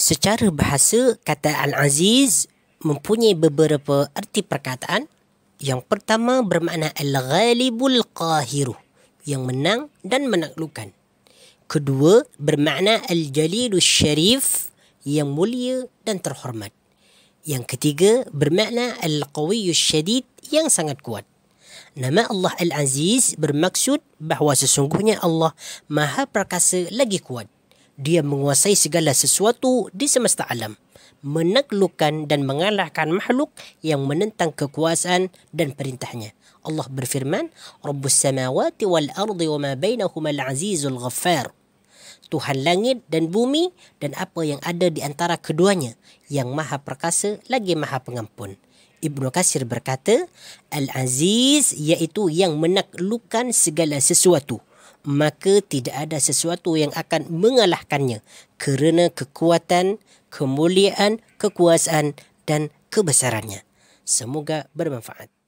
Secara bahasa, kata Al-Aziz mempunyai beberapa arti perkataan. Yang pertama bermakna Al-Ghalibul Qahiru, yang menang dan menaklukkan. Kedua bermakna Al-Jalilus Sharif, yang mulia dan terhormat. Yang ketiga bermakna Al-Qawiyus Shadid, yang sangat kuat. Nama Allah Al-Aziz bermaksud bahawa sesungguhnya Allah Maha Perkasa lagi kuat. Dia menguasai segala sesuatu di semesta alam, menaklukkan dan mengalahkan makhluk yang menentang kekuasaan dan perintahnya. Allah berfirman, Rabbus samawati wal ardi wa ma bainahuma al-azizul ghaffar. Tuhan langit dan bumi dan apa yang ada di antara keduanya yang maha perkasa lagi maha pengampun. Ibnu Kasir berkata, Al-Aziz iaitu yang menaklukkan segala sesuatu maka tidak ada sesuatu yang akan mengalahkannya kerana kekuatan, kemuliaan, kekuasaan dan kebesarannya. Semoga bermanfaat.